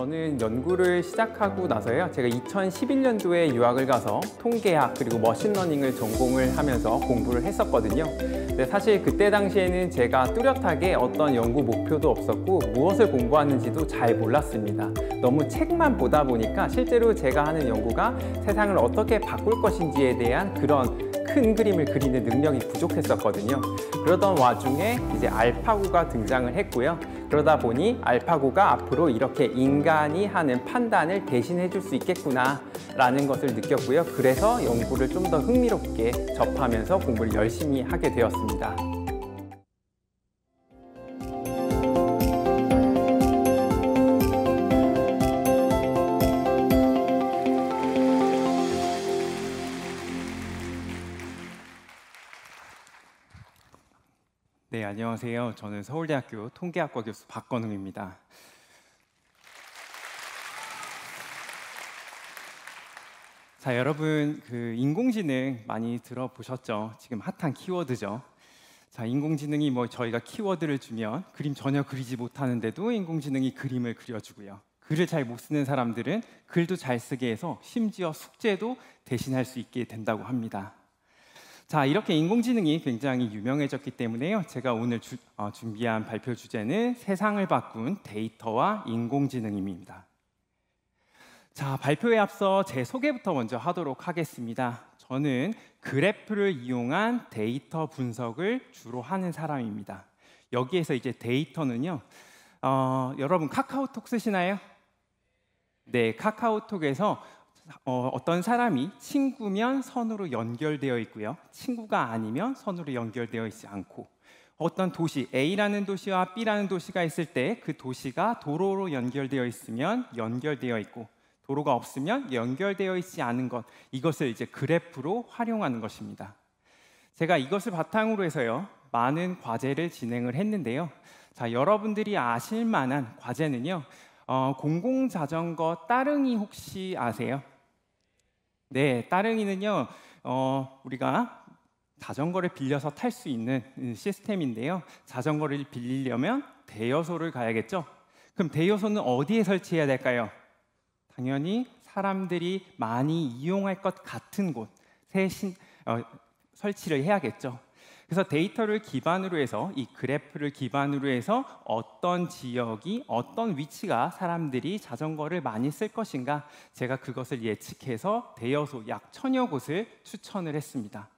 저는 연구를 시작하고 나서요 제가 2011년도에 유학을 가서 통계학 그리고 머신러닝을 전공을 하면서 공부를 했었거든요 근데 사실 그때 당시에는 제가 뚜렷하게 어떤 연구 목표도 없었고 무엇을 공부하는지도 잘 몰랐습니다 너무 책만 보다 보니까 실제로 제가 하는 연구가 세상을 어떻게 바꿀 것인지에 대한 그런 큰 그림을 그리는 능력이 부족했었거든요. 그러던 와중에 이제 알파고가 등장을 했고요. 그러다 보니 알파고가 앞으로 이렇게 인간이 하는 판단을 대신해 줄 수 있겠구나 라는 것을 느꼈고요. 그래서 연구를 좀 더 흥미롭게 접하면서 공부를 열심히 하게 되었습니다. 안녕하세요. 저는 서울대학교 통계학과 교수 박건웅입니다. 자, 여러분 그 인공지능 많이 들어보셨죠? 지금 핫한 키워드죠. 자, 인공지능이 뭐 저희가 키워드를 주면 그림 전혀 그리지 못하는데도 인공지능이 그림을 그려주고요. 글을 잘 못 쓰는 사람들은 글도 잘 쓰게 해서 심지어 숙제도 대신할 수 있게 된다고 합니다. 자, 이렇게 인공지능이 굉장히 유명해졌기 때문에요. 제가 오늘 주, 어, 준비한 발표 주제는 세상을 바꾼 데이터와 인공지능입니다. 자, 발표에 앞서 제 소개부터 먼저 하도록 하겠습니다. 저는 그래프를 이용한 데이터 분석을 주로 하는 사람입니다. 여기에서 이제 데이터는요. 어, 여러분 카카오톡 쓰시나요? 네, 카카오톡에서 어, 어떤 사람이 친구면 선으로 연결되어 있고요. 친구가 아니면 선으로 연결되어 있지 않고 어떤 도시 A라는 도시와 B라는 도시가 있을 때 그 도시가 도로로 연결되어 있으면 연결되어 있고 도로가 없으면 연결되어 있지 않은 것 이것을 이제 그래프로 활용하는 것입니다. 제가 이것을 바탕으로 해서요. 많은 과제를 진행을 했는데요. 자, 여러분들이 아실 만한 과제는요. 어, 공공자전거 따릉이 혹시 아세요? 네, 따릉이는요. 어, 우리가 자전거를 빌려서 탈 수 있는 음, 시스템인데요. 자전거를 빌리려면 대여소를 가야겠죠. 그럼 대여소는 어디에 설치해야 될까요? 당연히 사람들이 많이 이용할 것 같은 곳, 신, 어, 설치를 해야겠죠. 그래서 데이터를 기반으로 해서 이 그래프를 기반으로 해서 어떤 지역이 어떤 위치가 사람들이 자전거를 많이 쓸 것인가 제가 그것을 예측해서 대여소 약 천여 곳을 추천을 했습니다.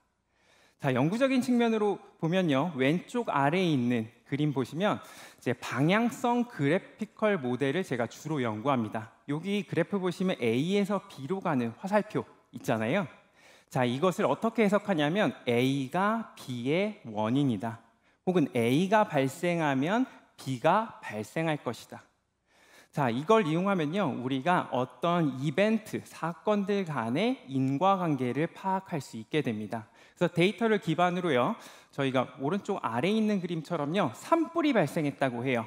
자, 영구적인 측면으로 보면요. 왼쪽 아래에 있는 그림 보시면 이제 방향성 그래피컬 모델을 제가 주로 연구합니다. 여기 그래프 보시면 A에서 B로 가는 화살표 있잖아요. 자, 이것을 어떻게 해석하냐면 A가 B의 원인이다. 혹은 A가 발생하면 B가 발생할 것이다. 자, 이걸 이용하면요. 우리가 어떤 이벤트, 사건들 간의 인과관계를 파악할 수 있게 됩니다. 그래서 데이터를 기반으로요. 저희가 오른쪽 아래에 있는 그림처럼요. 산불이 발생했다고 해요.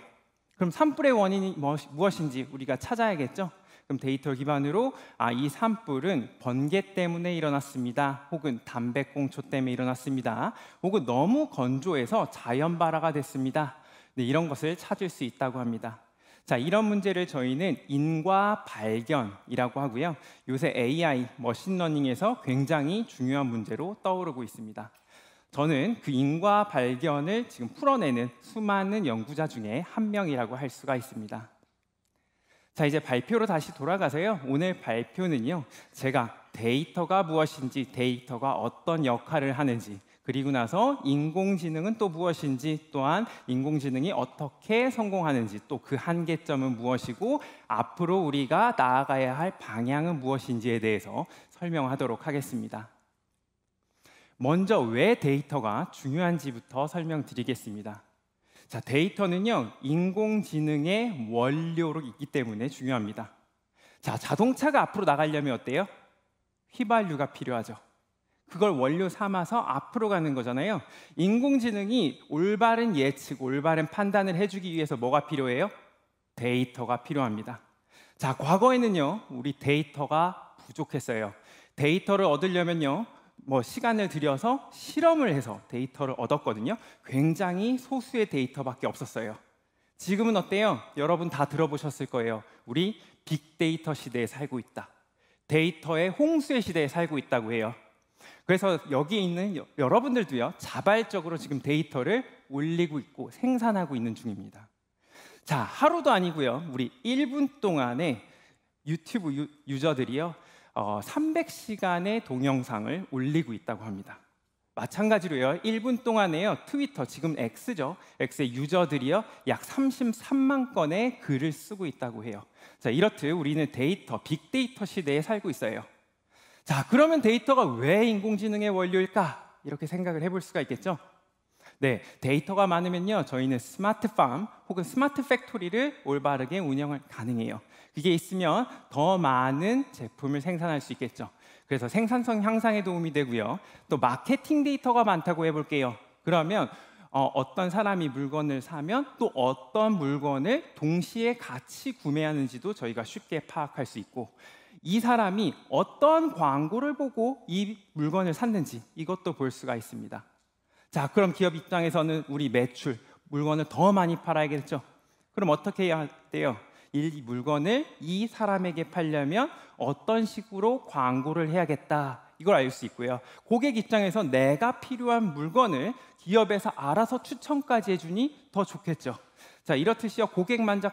그럼 산불의 원인이 무엇인지 우리가 찾아야겠죠? 그럼 데이터 기반으로 아, 이 산불은 번개 때문에 일어났습니다. 혹은 담배꽁초 때문에 일어났습니다. 혹은 너무 건조해서 자연 발화가 됐습니다. 네, 이런 것을 찾을 수 있다고 합니다. 자, 이런 문제를 저희는 인과 발견이라고 하고요. 요새 AI, 머신러닝에서 굉장히 중요한 문제로 떠오르고 있습니다. 저는 그 인과 발견을 지금 풀어내는 수많은 연구자 중에 한 명이라고 할 수가 있습니다. 자, 이제 발표로 다시 돌아가세요. 오늘 발표는요, 제가 데이터가 무엇인지, 데이터가 어떤 역할을 하는지, 그리고 나서 인공지능은 또 무엇인지, 또한 인공지능이 어떻게 성공하는지, 또 그 한계점은 무엇이고, 앞으로 우리가 나아가야 할 방향은 무엇인지에 대해서 설명하도록 하겠습니다. 먼저 왜 데이터가 중요한지부터 설명드리겠습니다. 자, 데이터는요, 인공지능의 원료로 있기 때문에 중요합니다. 자, 자동차가 앞으로 나가려면 어때요? 휘발유가 필요하죠. 그걸 원료 삼아서 앞으로 가는 거잖아요. 인공지능이 올바른 예측, 올바른 판단을 해주기 위해서 뭐가 필요해요? 데이터가 필요합니다. 자, 과거에는요, 우리 데이터가 부족했어요. 데이터를 얻으려면요, 뭐 시간을 들여서 실험을 해서 데이터를 얻었거든요. 굉장히 소수의 데이터밖에 없었어요. 지금은 어때요? 여러분 다 들어보셨을 거예요. 우리 빅데이터 시대에 살고 있다. 데이터의 홍수의 시대에 살고 있다고 해요. 그래서 여기 있는 여, 러분들도요 자발적으로 지금 데이터를 올리고 있고 생산하고 있는 중입니다. 자, 하루도 아니고요. 우리 1분 동안에 유튜브 유, 유저들이요. 300시간의 어, 동영상을 올리고 있다고 합니다. 마찬가지로요. 1분 동안에요. 트위터 지금 X죠. X의 유저들이요. 약 33만 건의 글을 쓰고 있다고 해요. 자, 이렇듯 우리는 데이터, 빅데이터 시대에 살고 있어요. 자, 그러면 데이터가 왜 인공지능의 원료일까? 이렇게 생각을 해볼 수가 있겠죠. 네, 데이터가 많으면요. 저희는 스마트팜 혹은 스마트 팩토리를 올바르게 운영을 가능해요. 이게 있으면 더 많은 제품을 생산할 수 있겠죠. 그래서 생산성 향상에 도움이 되고요. 또 마케팅 데이터가 많다고 해볼게요. 그러면 어, 어떤 사람이 물건을 사면 또 어떤 물건을 동시에 같이 구매하는지도 저희가 쉽게 파악할 수 있고 이 사람이 어떤 광고를 보고 이 물건을 샀는지 이것도 볼 수가 있습니다. 자, 그럼 기업 입장에서는 우리 매출, 물건을 더 많이 팔아야겠죠. 그럼 어떻게 해야 돼요? 이 물건을 이 사람에게 팔려면 어떤 식으로 광고를 해야겠다. 이걸 알 수 있고요. 고객 입장에서 내가 필요한 물건을 기업에서 알아서 추천까지 해주니 더 좋겠죠. 자, 이렇듯이요. 고객 만족,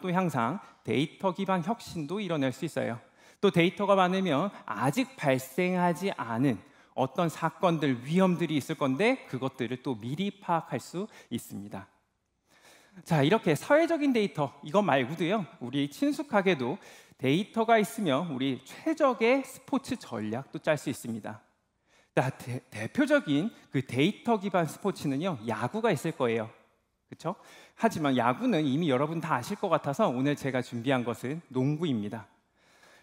도 향상, 데이터 기반 혁신도 이뤄낼 수 있어요. 또 데이터가 많으면 아직 발생하지 않은 어떤 사건들, 위험들이 있을 건데 그것들을 또 미리 파악할 수 있습니다. 자, 이렇게 사회적인 데이터 이거 말고도요. 우리 친숙하게도 데이터가 있으면 우리 최적의 스포츠 전략도 짤 수 있습니다. 나 대, 대표적인 그 데이터 기반 스포츠는요. 야구가 있을 거예요. 그쵸 하지만 야구는 이미 여러분 다 아실 것 같아서 오늘 제가 준비한 것은 농구입니다.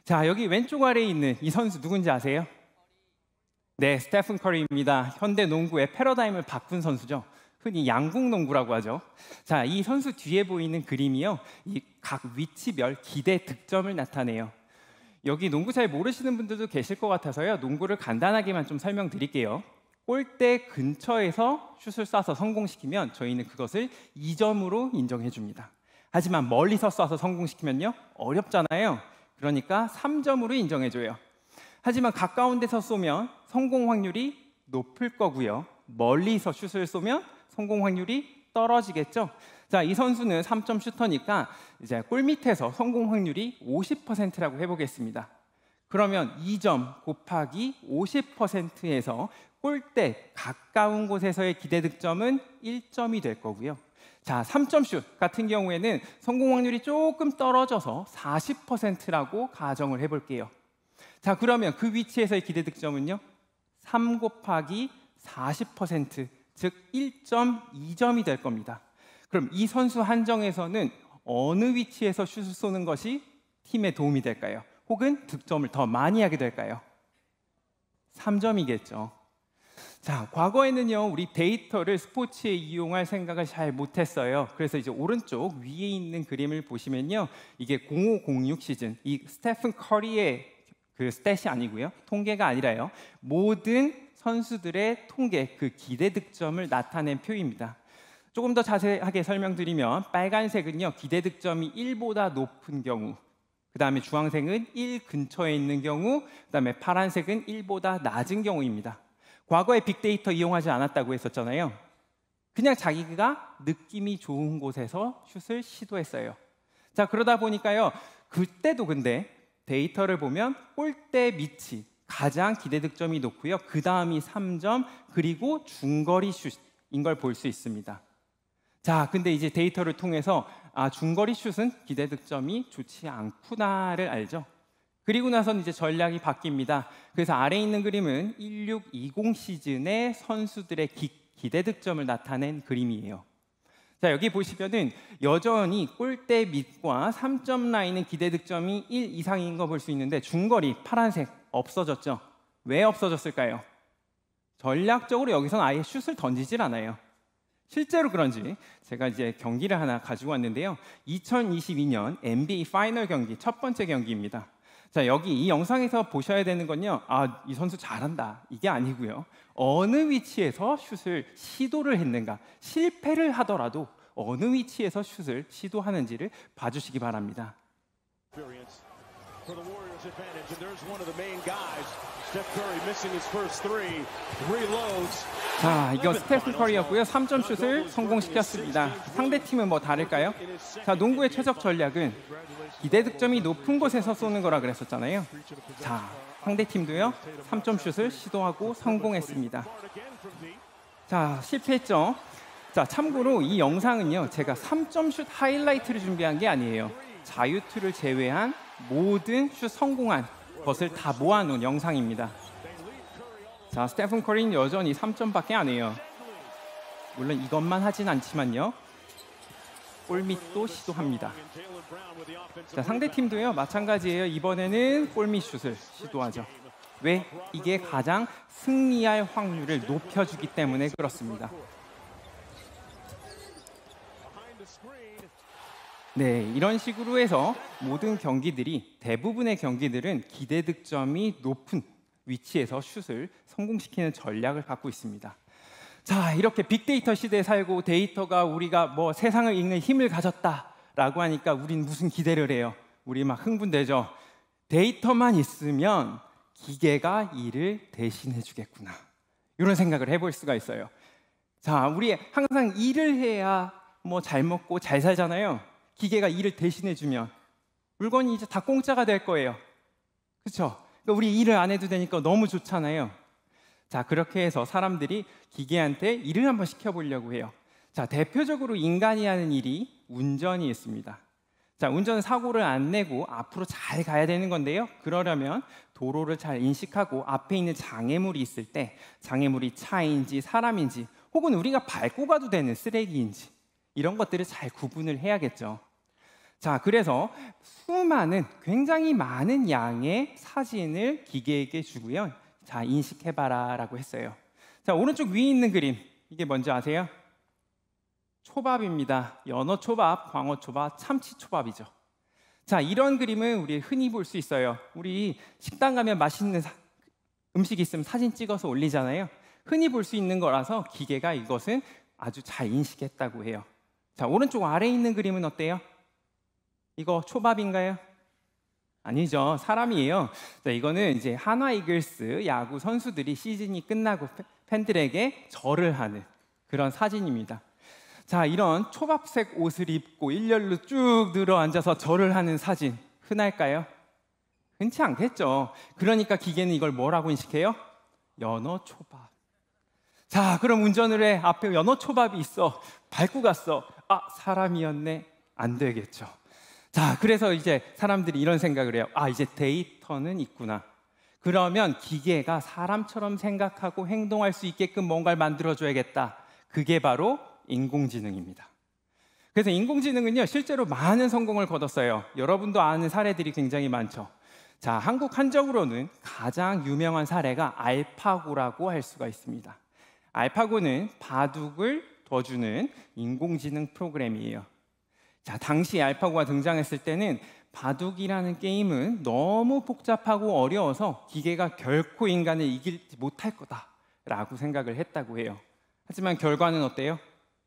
자, 여기 왼쪽 아래에 있는 이 선수 누군지 아세요? 네, 스테픈 커리입니다. 현대 농구의 패러다임을 바꾼 선수죠. 흔히 양궁농구라고 하죠. 자, 이 선수 뒤에 보이는 그림이요. 이 각 위치별 기대 득점을 나타내요. 여기 농구 잘 모르시는 분들도 계실 것 같아서요. 농구를 간단하게만 좀 설명드릴게요. 골대 근처에서 슛을 쏴서 성공시키면 저희는 그것을 2점으로 인정해 줍니다. 하지만 멀리서 쏴서 성공시키면요. 어렵잖아요. 그러니까 3점으로 인정해 줘요. 하지만 가까운 데서 쏘면 성공 확률이 높을 거고요. 멀리서 슛을 쏘면 성공 확률이 떨어지겠죠. 자, 이 선수는 3점 슈터니까 이제 골 밑에서 성공 확률이 50%라고 해보겠습니다. 그러면 2점 곱하기 50%에서 골대 가까운 곳에서의 기대 득점은 1점이 될 거고요. 자, 3점 슛 같은 경우에는 성공 확률이 조금 떨어져서 40%라고 가정을 해볼게요. 자, 그러면 그 위치에서의 기대 득점은요? 3 곱하기 40%즉 1.2점이 될 겁니다. 그럼 이 선수 한정에서는 어느 위치에서 슛을 쏘는 것이 팀에 도움이 될까요? 혹은 득점을 더 많이 하게 될까요? 3점이겠죠. 자, 과거에는요, 우리 데이터를 스포츠에 이용할 생각을 잘 못했어요. 그래서 이제 오른쪽 위에 있는 그림을 보시면요, 이게 0506 시즌, 이 스테픈 커리의 그 스탯이 아니고요, 통계가 아니라요, 모든 선수들의 통계, 그 기대 득점을 나타낸 표입니다. 조금 더 자세하게 설명드리면 빨간색은요 기대 득점이 1보다 높은 경우 그 다음에 주황색은 1 근처에 있는 경우 그 다음에 파란색은 1보다 낮은 경우입니다 과거에 빅데이터 이용하지 않았다고 했었잖아요 그냥 자기가 느낌이 좋은 곳에서 슛을 시도했어요 자 그러다 보니까요 그때도 근데 데이터를 보면 골대 밑이 가장 기대 득점이 높고요. 그 다음이 3점, 그리고 중거리 슛인 걸 볼 수 있습니다. 자, 근데 이제 데이터를 통해서 아, 중거리 슛은 기대 득점이 좋지 않구나를 알죠. 그리고 나선 이제 전략이 바뀝니다. 그래서 아래 있는 그림은 1620 시즌의 선수들의 기, 기대 득점을 나타낸 그림이에요. 자, 여기 보시면은 여전히 골대 밑과 3점 라인의 기대 득점이 1 이상인 거 볼 수 있는데 중거리 파란색 없어졌죠. 왜 없어졌을까요? 전략적으로 여기선 아예 슛을 던지질 않아요. 실제로 그런지 제가 이제 경기를 하나 가지고 왔는데요. 2022년 NBA 파이널 경기 첫 번째 경기입니다. 자, 여기 이 영상에서 보셔야 되는 건요. 아, 이 선수 잘한다. 이게 아니고요. 어느 위치에서 슛을 시도를 했는가. 실패를 하더라도 어느 위치에서 슛을 시도하는지를 봐주시기 바랍니다. Experience. for the Warriors' advantage, and there's one of the main guys. Steph Curry missing his first three, reloads. 자, 이거 스테픈 커리였고요. 3점 슛을 성공시켰습니다. 상대 팀은 뭐 다를까요? 자, 농구의 최적 전략은 기대 득점이 높은 곳에서 쏘는 거라 그랬었잖아요. 자, 상대 팀도요. 3점 슛을 시도하고 성공했습니다. 자, 실패했죠. 자, 참고로 이 영상은요. 제가 3점 슛 하이라이트를 준비한 게 아니에요. 자유투를 제외한 모든 슛 성공한 것을 다 모아놓은 영상입니다. 자, 스테픈 커리는 여전히 3점밖에 안 해요. 물론 이것만 하진 않지만요. 골밑도 시도합니다. 자, 상대 팀도요. 마찬가지예요. 이번에는 골밑 슛을 시도하죠. 왜? 이게 가장 승리할 확률을 높여주기 때문에 그렇습니다. 네, 이런 식으로 해서 모든 경기들이 대부분의 경기들은 기대 득점이 높은 위치에서 슛을 성공시키는 전략을 갖고 있습니다. 자, 이렇게 빅데이터 시대에 살고 데이터가 우리가 뭐 세상을 읽는 힘을 가졌다라고 하니까 우린 무슨 기대를 해요? 우리 막 흥분되죠. 데이터만 있으면 기계가 일을 대신해 주겠구나. 이런 생각을 해볼 수가 있어요. 자, 우리 항상 일을 해야 뭐 잘 먹고 잘 살잖아요. 기계가 일을 대신해주면 물건이 이제 다 공짜가 될 거예요. 그렇죠? 그러니까 우리 일을 안 해도 되니까 너무 좋잖아요. 자 그렇게 해서 사람들이 기계한테 일을 한번 시켜보려고 해요. 자 대표적으로 인간이 하는 일이 운전이 있습니다. 자 운전 사고를 안 내고 앞으로 잘 가야 되는 건데요. 그러려면 도로를 잘 인식하고 앞에 있는 장애물이 있을 때 장애물이 차인지 사람인지 혹은 우리가 밟고 가도 되는 쓰레기인지 이런 것들을 잘 구분을 해야겠죠. 자, 그래서 수많은 굉장히 많은 양의 사진을 기계에게 주고요. 자, 인식해 봐라라고 했어요. 자, 오른쪽 위에 있는 그림. 이게 뭔지 아세요? 초밥입니다. 연어 초밥, 광어 초밥, 참치 초밥이죠. 자, 이런 그림은 우리 흔히 볼 수 있어요. 우리 식당 가면 맛있는 사, 음식 있으면 사진 찍어서 올리잖아요. 흔히 볼 수 있는 거라서 기계가 이것은 아주 잘 인식했다고 해요. 자, 오른쪽 아래에 있는 그림은 어때요? 이거 초밥인가요? 아니죠. 사람이에요. 자, 이거는 이제 한화 이글스 야구 선수들이 시즌이 끝나고 팬들에게 절을 하는 그런 사진입니다. 자, 이런 초밥색 옷을 입고 일렬로 쭉 늘어앉아서 절을 하는 사진 흔할까요? 흔치 않겠죠. 그러니까 기계는 이걸 뭐라고 인식해요? 연어 초밥. 자, 그럼 운전을 해. 앞에 연어 초밥이 있어. 밟고 갔어. 아, 사람이었네. 안 되겠죠. 자, 그래서 이제 사람들이 이런 생각을 해요. 아, 이제 데이터는 있구나. 그러면 기계가 사람처럼 생각하고 행동할 수 있게끔 뭔가를 만들어줘야겠다. 그게 바로 인공지능입니다. 그래서 인공지능은요, 실제로 많은 성공을 거뒀어요. 여러분도 아는 사례들이 굉장히 많죠. 자, 한국 한적으로는 가장 유명한 사례가 알파고라고 할 수가 있습니다. 알파고는 바둑을 둬주는 인공지능 프로그램이에요. 자, 당시 알파고가 등장했을 때는 바둑이라는 게임은 너무 복잡하고 어려워서 기계가 결코 인간을 이기지 못할 거다라고 생각을 했다고 해요. 하지만 결과는 어때요?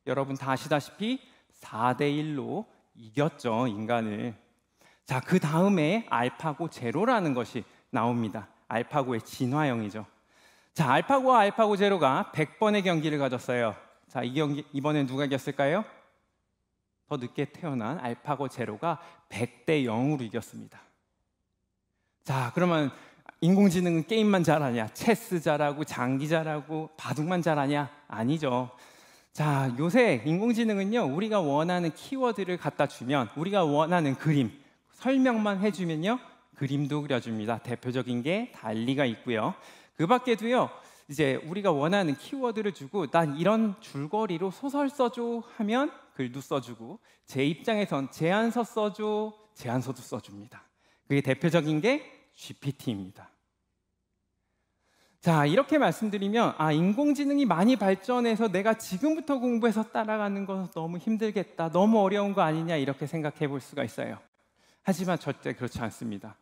여러분 다 아시다시피 4대 1로 이겼죠, 인간을. 자, 그 다음에 알파고 제로라는 것이 나옵니다. 알파고의 진화형이죠. 자, 알파고와 알파고 제로가 100번의 경기를 가졌어요. 자, 이 경기 이번엔 누가 이겼을까요? 더 늦게 태어난 알파고 제로가 100대 0으로 이겼습니다. 자, 그러면 인공지능은 게임만 잘하냐? 체스 잘하고 장기 잘하고 바둑만 잘하냐? 아니죠. 자, 요새 인공지능은요, 우리가 원하는 키워드를 갖다 주면, 우리가 원하는 그림, 설명만 해주면요, 그림도 그려줍니다. 대표적인 게 달리가 있고요. 그 밖에도요, 이제 우리가 원하는 키워드를 주고, 난 이런 줄거리로 소설 써줘 하면 글도 써주고 제 입장에선 제안서 써줘, 제안서도 써줍니다. 그게 대표적인 게 GPT입니다. 자, 이렇게 말씀드리면 아, 인공지능이 많이 발전해서 내가 지금부터 공부해서 따라가는 건 너무 힘들겠다. 너무 어려운 거 아니냐 이렇게 생각해 볼 수가 있어요. 하지만 절대 그렇지 않습니다.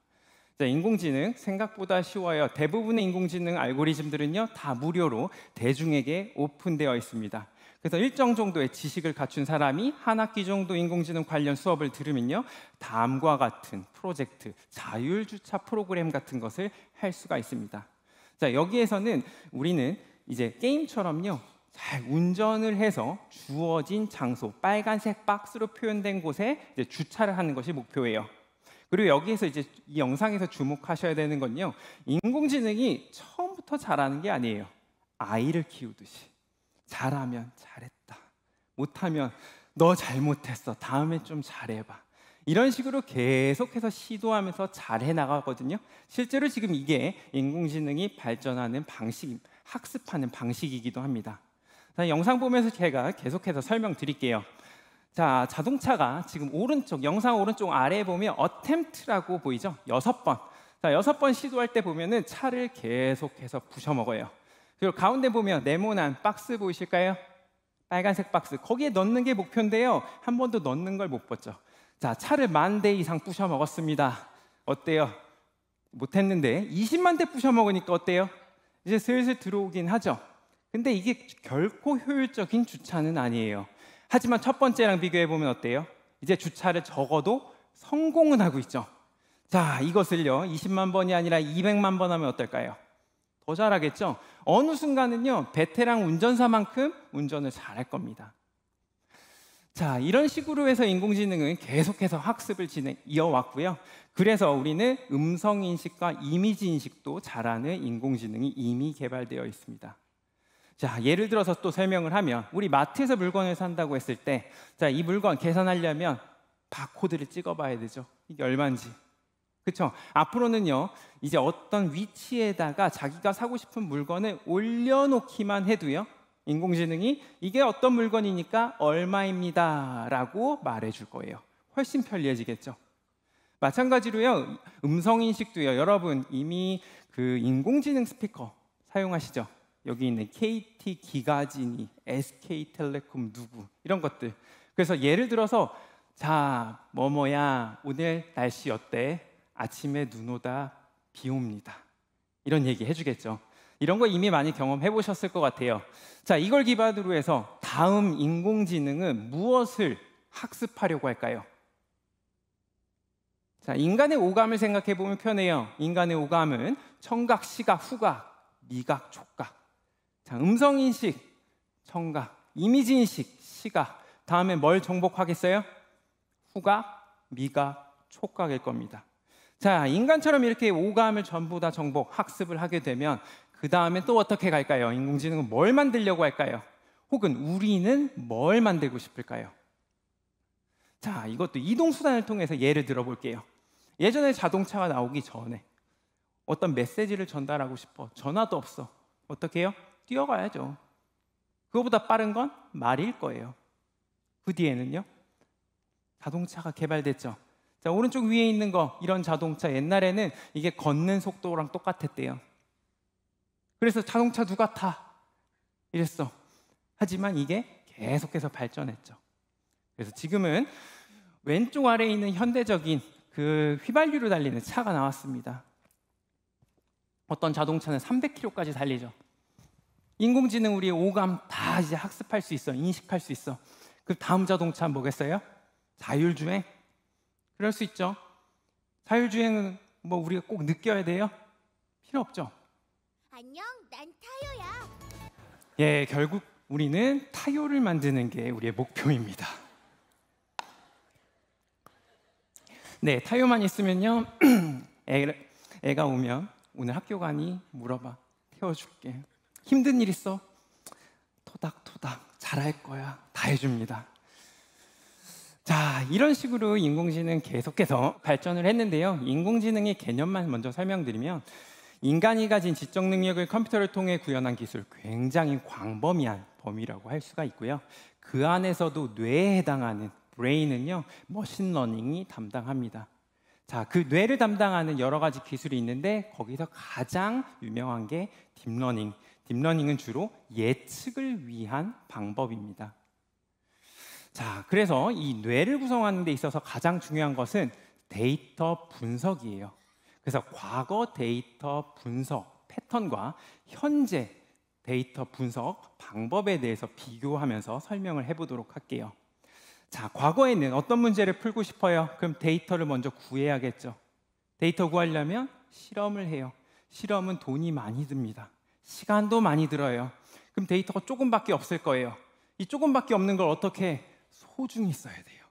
자, 인공지능 생각보다 쉬워요. 대부분의 인공지능 알고리즘들은요, 다 무료로 대중에게 오픈되어 있습니다. 그래서 일정 정도의 지식을 갖춘 사람이 한 학기 정도 인공지능 관련 수업을 들으면요. 다음과 같은 프로젝트, 자율주차 프로그램 같은 것을 할 수가 있습니다. 자, 여기에서는 우리는 이제 게임처럼요. 잘 운전을 해서 주어진 장소, 빨간색 박스로 표현된 곳에 주차를 하는 것이 목표예요. 그리고 여기에서 이제 이 영상에서 주목하셔야 되는 건요. 인공지능이 처음부터 잘하는 게 아니에요. 아이를 키우듯이. 잘하면 잘했다. 못하면 너 잘못했어. 다음에 좀 잘해봐. 이런 식으로 계속해서 시도하면서 잘해 나가거든요. 실제로 지금 이게 인공지능이 발전하는 방식, 학습하는 방식이기도 합니다. 자, 영상 보면서 제가 계속해서 설명드릴게요. 자, 자동차가 지금 오른쪽, 영상 오른쪽 아래에 보면 어템트라고 보이죠? 여섯 번. 자, 여섯 번 시도할 때 보면은 차를 계속해서 부셔먹어요. 그리고 가운데 보면 네모난 박스 보이실까요? 빨간색 박스 거기에 넣는 게 목표인데요 한 번도 넣는 걸 못 봤죠 자 차를 만 대 이상 부셔 먹었습니다 어때요? 못했는데 20만 대 부셔 먹으니까 어때요? 이제 슬슬 들어오긴 하죠 근데 이게 결코 효율적인 주차는 아니에요 하지만 첫 번째랑 비교해보면 어때요? 이제 주차를 적어도 성공은 하고 있죠 자 이것을요 20만 번이 아니라 200만 번 하면 어떨까요? 더 잘하겠죠? 어느 순간은요, 베테랑 운전사만큼 운전을 잘할 겁니다. 자, 이런 식으로 해서 인공지능은 계속해서 학습을 진행, 이어왔고요. 그래서 우리는 음성인식과 이미지인식도 잘하는 인공지능이 이미 개발되어 있습니다. 자, 예를 들어서 또 설명을 하면, 우리 마트에서 물건을 산다고 했을 때, 자, 이 물건 계산하려면 바코드를 찍어봐야 되죠. 이게 얼마인지. 그렇죠? 앞으로는요. 이제 어떤 위치에다가 자기가 사고 싶은 물건을 올려놓기만 해도요. 인공지능이 이게 어떤 물건이니까 얼마입니다라고 말해줄 거예요. 훨씬 편리해지겠죠. 마찬가지로요. 음성 인식도요. 여러분 이미 그 인공지능 스피커 사용하시죠? 여기 있는 KT 기가지니, SK 텔레콤 누구 이런 것들. 그래서 예를 들어서 자, 뭐뭐야 오늘 날씨 어때? 아침에 눈 오다 비 옵니다. 이런 얘기 해주겠죠. 이런 거 이미 많이 경험해 보셨을 것 같아요. 자, 이걸 기반으로 해서 다음 인공지능은 무엇을 학습하려고 할까요? 자, 인간의 오감을 생각해 보면 편해요. 인간의 오감은 청각, 시각, 후각, 미각, 촉각. 자, 음성 인식, 청각, 이미지 인식, 시각. 다음에 뭘 정복하겠어요? 후각, 미각, 촉각일 겁니다. 자, 인간처럼 이렇게 오감을 전부 다 정복, 학습을 하게 되면 그 다음에 또 어떻게 갈까요? 인공지능은 뭘 만들려고 할까요? 혹은 우리는 뭘 만들고 싶을까요? 자, 이것도 이동수단을 통해서 예를 들어볼게요. 예전에 자동차가 나오기 전에 어떤 메시지를 전달하고 싶어. 전화도 없어. 어떻게 해요? 뛰어가야죠. 그거보다 빠른 건 말일 거예요. 그 뒤에는요? 자동차가 개발됐죠. 자, 오른쪽 위에 있는 거, 이런 자동차 옛날에는 이게 걷는 속도랑 똑같았대요. 그래서 자동차 누가 타? 이랬어. 하지만 이게 계속해서 발전했죠. 그래서 지금은 왼쪽 아래에 있는 현대적인 그 휘발유로 달리는 차가 나왔습니다. 어떤 자동차는 300km까지 달리죠. 인공지능 우리의 오감 다 이제 학습할 수 있어, 인식할 수 있어. 그 다음 자동차 뭐겠어요? 자율주행? 그럴 수 있죠. 자율주행은 뭐 우리가 꼭 느껴야 돼요? 필요 없죠. 안녕, 난 타요야. 예, 결국 우리는 타요를 만드는 게 우리의 목표입니다. 네, 타요만 있으면요. 애가 오면 오늘 학교 가니 물어봐. 태워줄게. 힘든 일 있어? 토닥토닥 잘할 거야. 다 해줍니다. 자, 이런 식으로 인공지능 계속해서 발전을 했는데요. 인공지능의 개념만 먼저 설명드리면 인간이 가진 지적 능력을 컴퓨터를 통해 구현한 기술 굉장히 광범위한 범위라고 할 수가 있고요. 그 안에서도 뇌에 해당하는 브레인은요. 머신러닝이 담당합니다. 자, 그 뇌를 담당하는 여러 가지 기술이 있는데 거기서 가장 유명한 게 딥러닝. 딥러닝은 주로 예측을 위한 방법입니다. 자, 그래서 이 뇌를 구성하는 데 있어서 가장 중요한 것은 데이터 분석이에요. 그래서 과거 데이터 분석 패턴과 현재 데이터 분석 방법에 대해서 비교하면서 설명을 해보도록 할게요. 자, 과거에는 어떤 문제를 풀고 싶어요? 그럼 데이터를 먼저 구해야겠죠. 데이터 구하려면 실험을 해요. 실험은 돈이 많이 듭니다. 시간도 많이 들어요. 그럼 데이터가 조금밖에 없을 거예요. 이 조금밖에 없는 걸 어떻게 소중히 써야 돼요.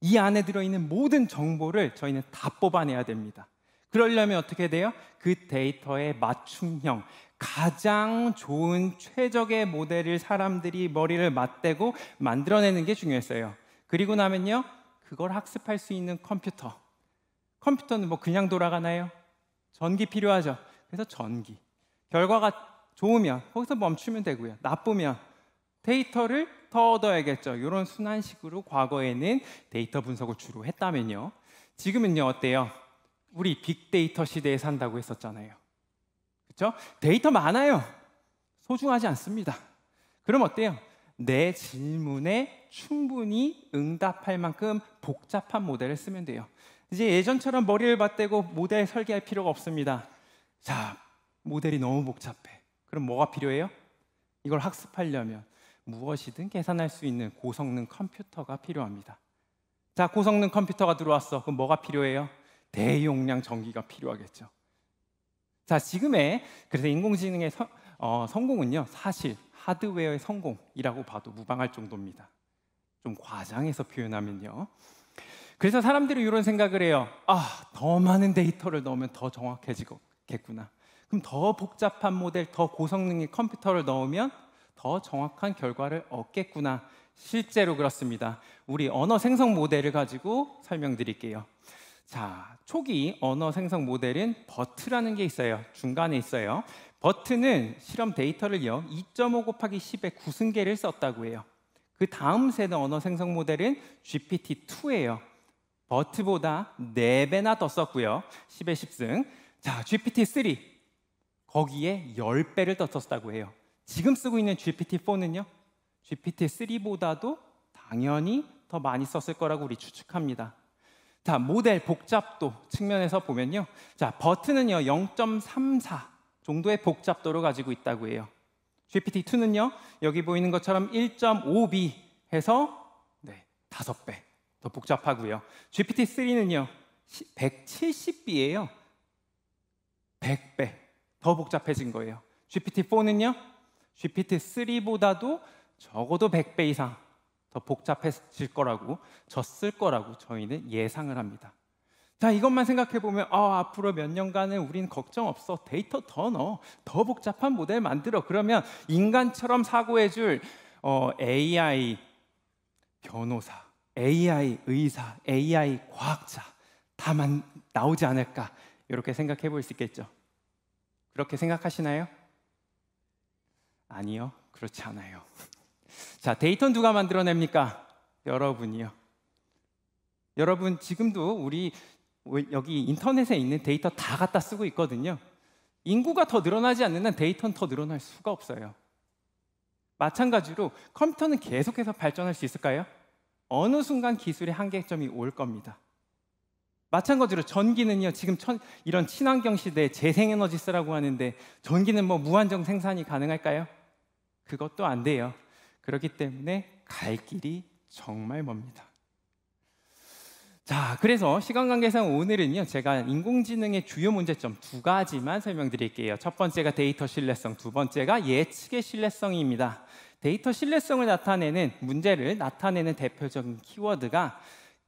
이 안에 들어있는 모든 정보를 저희는 다 뽑아내야 됩니다. 그러려면 어떻게 돼요? 그 데이터의 맞춤형, 가장 좋은 최적의 모델을 사람들이 머리를 맞대고 만들어내는 게 중요했어요. 그리고 나면요, 그걸 학습할 수 있는 컴퓨터. 컴퓨터는 뭐 그냥 돌아가나요? 전기 필요하죠. 그래서 전기. 결과가 좋으면 거기서 멈추면 되고요. 나쁘면 데이터를 더얻어겠죠 이런 순환식으로 과거에는 데이터 분석을 주로 했다면요. 지금은요 어때요? 우리 빅데이터 시대에 산다고 했었잖아요. 그쵸 데이터 많아요. 소중하지 않습니다. 그럼 어때요? 내 질문에 충분히 응답할 만큼 복잡한 모델을 쓰면 돼요. 이제 예전처럼 머리를 맞대고 모델 설계할 필요가 없습니다. 자, 모델이 너무 복잡해. 그럼 뭐가 필요해요? 이걸 학습하려면 무엇이든 계산할 수 있는 고성능 컴퓨터가 필요합니다. 자, 고성능 컴퓨터가 들어왔어. 그럼 뭐가 필요해요? 대용량 전기가 필요하겠죠. 자, 지금의 그래서 인공지능의 서, 어, 성공은요, 사실 하드웨어의 성공이라고 봐도 무방할 정도입니다. 좀 과장해서 표현하면요. 그래서 사람들이 이런 생각을 해요. 아, 더 많은 데이터를 넣으면 더 정확해지겠구나. 그럼 더 복잡한 모델, 더 고성능의 컴퓨터를 넣으면 더 정확한 결과를 얻겠구나. 실제로 그렇습니다. 우리 언어 생성 모델을 가지고 설명드릴게요. 자, 초기 언어 생성 모델은 버트라는 게 있어요. 중간에 있어요. 버트는 실험 데이터를요. 2.5 곱하기 10의 9승계를 썼다고 해요. 그 다음 세대 언어 생성 모델은 GPT-2예요. 버트보다 4배나 더 썼고요. 10의 10승. 자, GPT-3. 거기에 10배를 더 썼다고 해요. 지금 쓰고 있는 GPT-4는요, GPT-3보다도 당연히 더 많이 썼을 거라고 우리 추측합니다. 자, 모델 복잡도 측면에서 보면요. 자, 버튼은요, 0.34 정도의 복잡도를 가지고 있다고 해요. GPT-2는요, 여기 보이는 것처럼 1.5B 해서 네, 5배 더 복잡하고요. GPT-3는요, 1 7 0 b 에요 100배 더 복잡해진 거예요. GPT-4는요, GPT-3보다도 적어도 100배 이상 더 복잡해질 거라고, 졌을 거라고 저희는 예상을 합니다. 자, 이것만 생각해 보면 어, 앞으로 몇 년간은 우린 걱정 없어. 데이터 더 넣어. 더 복잡한 모델 만들어. 그러면 인간처럼 사고해 줄 어, AI 변호사, AI 의사, AI 과학자 다만 나오지 않을까. 이렇게 생각해 볼 수 있겠죠. 그렇게 생각하시나요? 아니요, 그렇지 않아요. 자, 데이터는 누가 만들어냅니까? 여러분이요. 여러분, 지금도 우리 여기 인터넷에 있는 데이터 다 갖다 쓰고 있거든요. 인구가 더 늘어나지 않는 한 데이터는 더 늘어날 수가 없어요. 마찬가지로 컴퓨터는 계속해서 발전할 수 있을까요? 어느 순간 기술의 한계점이 올 겁니다. 마찬가지로 전기는요, 지금 천, 이런 친환경 시대에 재생에너지 쓰라고 하는데 전기는 뭐 무한정 생산이 가능할까요? 그것도 안 돼요. 그렇기 때문에 갈 길이 정말 멉니다. 자, 그래서 시간 관계상 오늘은요, 제가 인공지능의 주요 문제점 두 가지만 설명드릴게요. 첫 번째가 데이터 신뢰성, 두 번째가 예측의 신뢰성입니다. 데이터 신뢰성을 나타내는 문제를 나타내는 대표적인 키워드가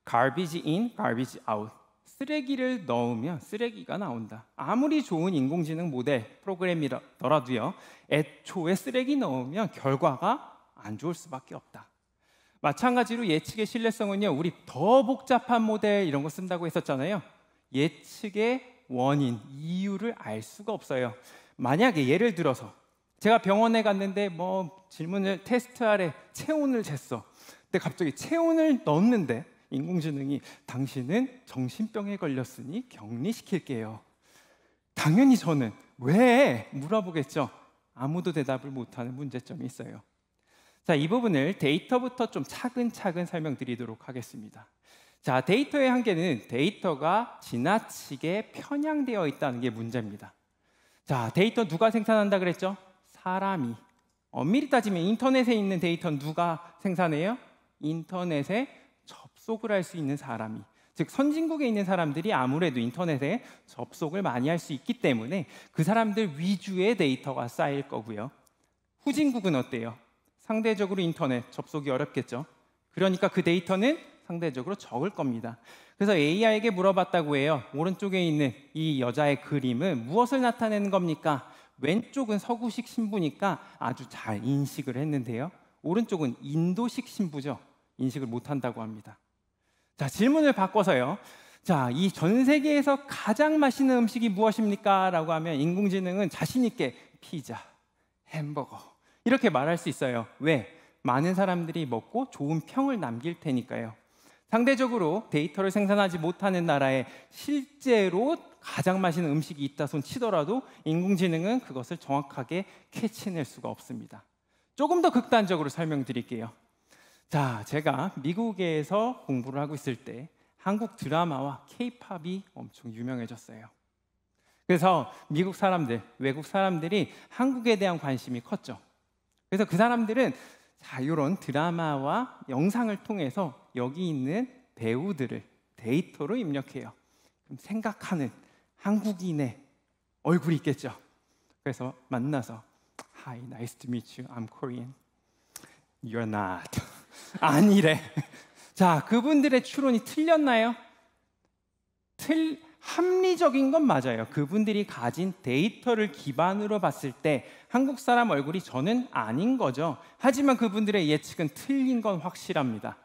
garbage in, garbage out. 쓰레기를 넣으면 쓰레기가 나온다. 아무리 좋은 인공지능 모델 프로그램이더라도요. 애초에 쓰레기 넣으면 결과가 안 좋을 수밖에 없다. 마찬가지로 예측의 신뢰성은요. 우리 더 복잡한 모델 이런 거 쓴다고 했었잖아요. 예측의 원인, 이유를 알 수가 없어요. 만약에 예를 들어서 제가 병원에 갔는데 뭐 질문을 테스트아래 체온을 쟀어. 근데 갑자기 체온을 넣었는데 인공지능이 당신은 정신병에 걸렸으니 격리시킬게요. 당연히 저는 왜 물어보겠죠. 아무도 대답을 못하는 문제점이 있어요. 자, 이 부분을 데이터부터 좀 차근차근 설명드리도록 하겠습니다. 자, 데이터의 한계는 데이터가 지나치게 편향되어 있다는 게 문제입니다. 자, 데이터 누가 생산한다 그랬죠? 사람이. 엄밀히 따지면 인터넷에 있는 데이터는 누가 생산해요? 인터넷에 접속을 할 수 있는 사람이 즉 선진국에 있는 사람들이 아무래도 인터넷에 접속을 많이 할 수 있기 때문에 그 사람들 위주의 데이터가 쌓일 거고요. 후진국은 어때요? 상대적으로 인터넷 접속이 어렵겠죠. 그러니까 그 데이터는 상대적으로 적을 겁니다. 그래서 AI에게 물어봤다고 해요. 오른쪽에 있는 이 여자의 그림은 무엇을 나타내는 겁니까? 왼쪽은 서구식 신부니까 아주 잘 인식을 했는데요. 오른쪽은 인도식 신부죠. 인식을 못한다고 합니다. 자, 질문을 바꿔서요. 자, 이 전 세계에서 가장 맛있는 음식이 무엇입니까? 라고 하면 인공지능은 자신있게 피자, 햄버거, 이렇게 말할 수 있어요. 왜? 많은 사람들이 먹고 좋은 평을 남길 테니까요. 상대적으로 데이터를 생산하지 못하는 나라에 실제로 가장 맛있는 음식이 있다 손 치더라도 인공지능은 그것을 정확하게 캐치낼 수가 없습니다. 조금 더 극단적으로 설명드릴게요. 자, 제가 미국에서 공부를 하고 있을 때 한국 드라마와 케이팝이 엄청 유명해졌어요. 그래서 미국 사람들, 외국 사람들이 한국에 대한 관심이 컸죠. 그래서 그 사람들은 자, 이런 드라마와 영상을 통해서 여기 있는 배우들을 데이터로 입력해요. 그럼 생각하는 한국인의 얼굴이 있겠죠. 그래서 만나서 Hi, nice to meet you. I'm Korean. You're not. 아니래. 자, 그분들의 추론이 틀렸나요? 틀, 합리적인 건 맞아요. 그분들이 가진 데이터를 기반으로 봤을 때 한국 사람 얼굴이 저는 아닌 거죠. 하지만 그분들의 예측은 틀린 건 확실합니다.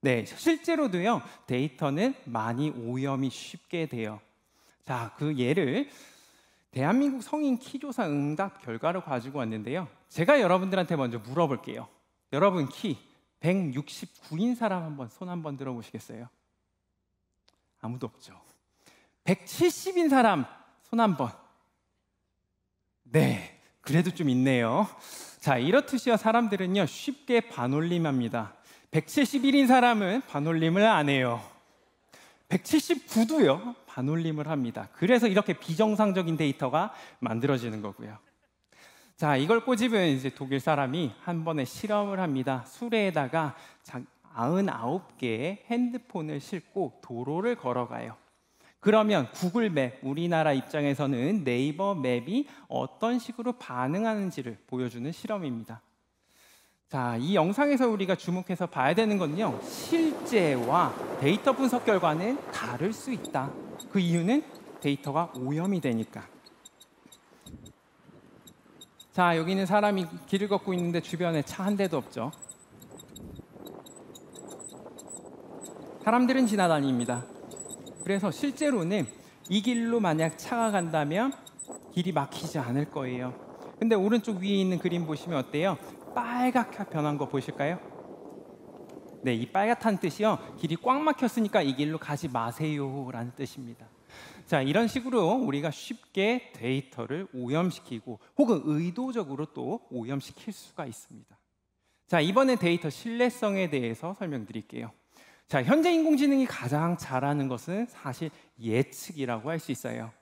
네, 실제로도요, 데이터는 많이 오염이 쉽게 돼요. 자, 그 예를 대한민국 성인 키조사 응답 결과로 가지고 왔는데요. 제가 여러분들한테 먼저 물어볼게요. 여러분 키 169인 사람 한 번 손 한 번 들어보시겠어요? 아무도 없죠. 170인 사람 손 한번. 네, 그래도 좀 있네요. 자, 이렇듯이요 사람들은요 쉽게 반올림합니다. 171인 사람은 반올림을 안 해요. 179도요 반올림을 합니다. 그래서 이렇게 비정상적인 데이터가 만들어지는 거고요. 자, 이걸 꼬집은 이제 독일 사람이 한 번에 실험을 합니다. 수레에다가 99개의 핸드폰을 싣고 도로를 걸어가요. 그러면 구글맵, 우리나라 입장에서는 네이버 맵이 어떤 식으로 반응하는지를 보여주는 실험입니다. 자, 이 영상에서 우리가 주목해서 봐야 되는 건요. 실제와 데이터 분석 결과는 다를 수 있다. 그 이유는 데이터가 오염이 되니까. 자, 여기 있는 사람이 길을 걷고 있는데 주변에 차 한 대도 없죠. 사람들은 지나다닙니다. 그래서 실제로는 이 길로 만약 차가 간다면 길이 막히지 않을 거예요. 근데 오른쪽 위에 있는 그림 보시면 어때요? 빨갛게 변한 거 보실까요? 네, 이 빨갛다는 뜻이요. 길이 꽉 막혔으니까 이 길로 가지 마세요라는 뜻입니다. 자, 이런 식으로 우리가 쉽게 데이터를 오염시키고 혹은 의도적으로 또 오염시킬 수가 있습니다. 자, 이번에 데이터 신뢰성에 대해서 설명드릴게요. 자, 현재 인공지능이 가장 잘하는 것은 사실 예측이라고 할 수 있어요.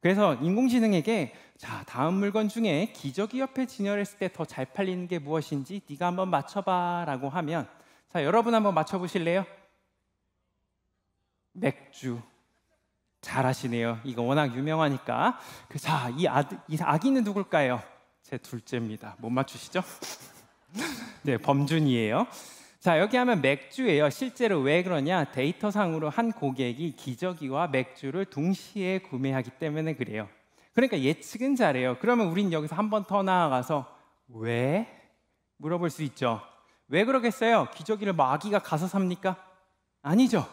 그래서 인공지능에게 자, 다음 물건 중에 기저귀 옆에 진열했을 때 더 잘 팔리는 게 무엇인지 네가 한번 맞춰 봐라고 하면 자, 여러분 한번 맞춰 보실래요? 맥주. 잘아시네요 이거 워낙 유명하니까. 그 자, 이, 아, 이 아기는 누굴까요? 제 둘째입니다. 못 맞추시죠? 네, 범준이에요. 자, 여기 하면 맥주예요. 실제로 왜 그러냐? 데이터상으로 한 고객이 기저귀와 맥주를 동시에 구매하기 때문에 그래요. 그러니까 예측은 잘해요. 그러면 우린 여기서 한 번 더 나아가서 왜? 물어볼 수 있죠. 왜 그러겠어요? 기저귀를 뭐 아기가 가서 삽니까? 아니죠.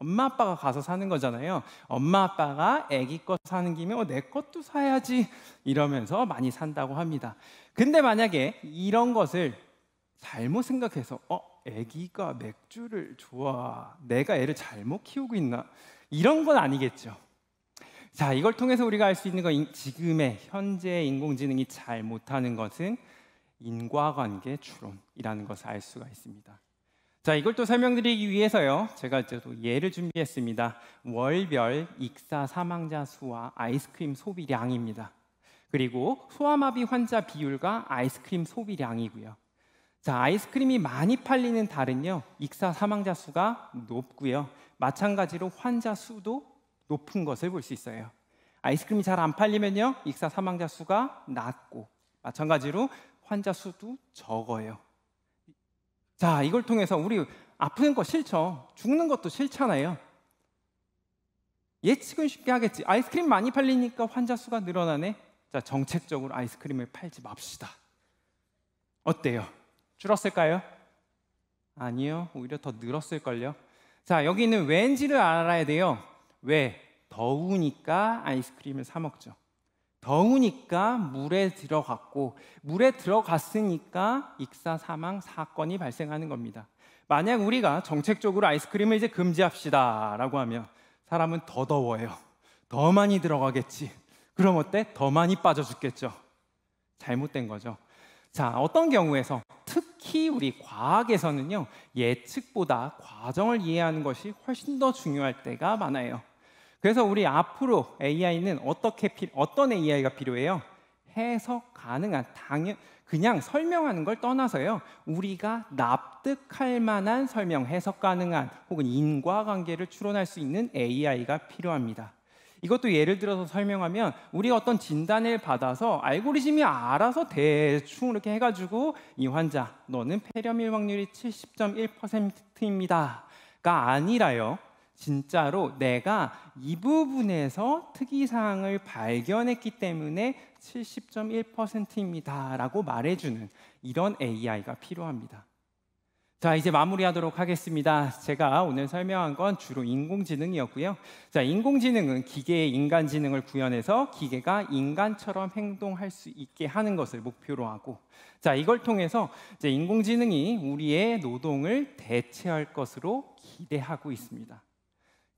엄마 아빠가 가서 사는 거잖아요. 엄마 아빠가 아기 것 사는 김에 어, 내 것도 사야지 이러면서 많이 산다고 합니다. 근데 만약에 이런 것을 잘못 생각해서 어 아기가 맥주를 좋아 내가 애를 잘못 키우고 있나 이런 건 아니겠죠. 자 이걸 통해서 우리가 알 수 있는 건 지금의 현재 인공지능이 잘 못하는 것은 인과관계 추론이라는 것을 알 수가 있습니다. 자, 이걸 또 설명드리기 위해서요. 제가 이제 또 예를 준비했습니다. 월별 익사 사망자 수와 아이스크림 소비량입니다. 그리고 소아마비 환자 비율과 아이스크림 소비량이고요. 자, 아이스크림이 많이 팔리는 달은요. 익사 사망자 수가 높고요. 마찬가지로 환자 수도 높은 것을 볼 수 있어요. 아이스크림이 잘 안 팔리면요. 익사 사망자 수가 낮고 마찬가지로 환자 수도 적어요. 자, 이걸 통해서 우리 아픈 거 싫죠. 죽는 것도 싫잖아요. 예측은 쉽게 하겠지. 아이스크림 많이 팔리니까 환자 수가 늘어나네. 자, 정책적으로 아이스크림을 팔지 맙시다. 어때요? 줄었을까요? 아니요. 오히려 더 늘었을걸요. 자, 여기는 있 왠지를 알아야 돼요. 왜? 더우니까 아이스크림을 사 먹죠. 더우니까 물에 들어갔고 물에 들어갔으니까 익사 사망 사건이 발생하는 겁니다. 만약 우리가 정책적으로 아이스크림을 이제 금지합시다라고 하면 사람은 더 더워요. 더 많이 들어가겠지. 그럼 어때? 더 많이 빠져 죽겠죠. 잘못된 거죠. 자, 어떤 경우에서 특히 우리 과학에서는요, 예측보다 과정을 이해하는 것이 훨씬 더 중요할 때가 많아요. 그래서 우리 앞으로 AI는 어떻게 피, 어떤 AI가 필요해요? 해석 가능한 당연 그냥 설명하는 걸 떠나서요. 우리가 납득할 만한 설명, 해석 가능한 혹은 인과관계를 추론할 수 있는 AI가 필요합니다. 이것도 예를 들어서 설명하면 우리가 어떤 진단을 받아서 알고리즘이 알아서 대충 이렇게 해가지고 이 환자 너는 폐렴일 확률이 70.1%입니다가 아니라요. 진짜로 내가 이 부분에서 특이사항을 발견했기 때문에 70.1%입니다. 라고 말해주는 이런 AI가 필요합니다. 자, 이제 마무리하도록 하겠습니다. 제가 오늘 설명한 건 주로 인공지능이었고요. 자, 인공지능은 기계의 인간 지능을 구현해서 기계가 인간처럼 행동할 수 있게 하는 것을 목표로 하고, 자, 이걸 통해서 이제 인공지능이 우리의 노동을 대체할 것으로 기대하고 있습니다.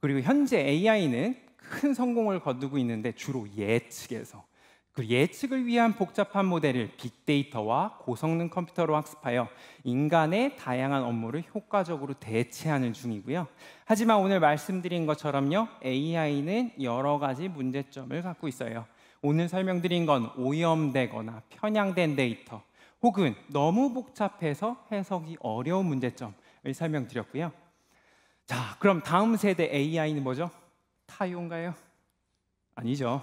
그리고 현재 AI는 큰 성공을 거두고 있는데 주로 예측에서 그 예측을 위한 복잡한 모델을 빅데이터와 고성능 컴퓨터로 학습하여 인간의 다양한 업무를 효과적으로 대체하는 중이고요. 하지만 오늘 말씀드린 것처럼요, AI는 여러 가지 문제점을 갖고 있어요. 오늘 설명드린 건 오염되거나 편향된 데이터, 혹은 너무 복잡해서 해석이 어려운 문제점을 설명드렸고요. 자, 그럼 다음 세대 AI는 뭐죠? 타요인가요? 아니죠.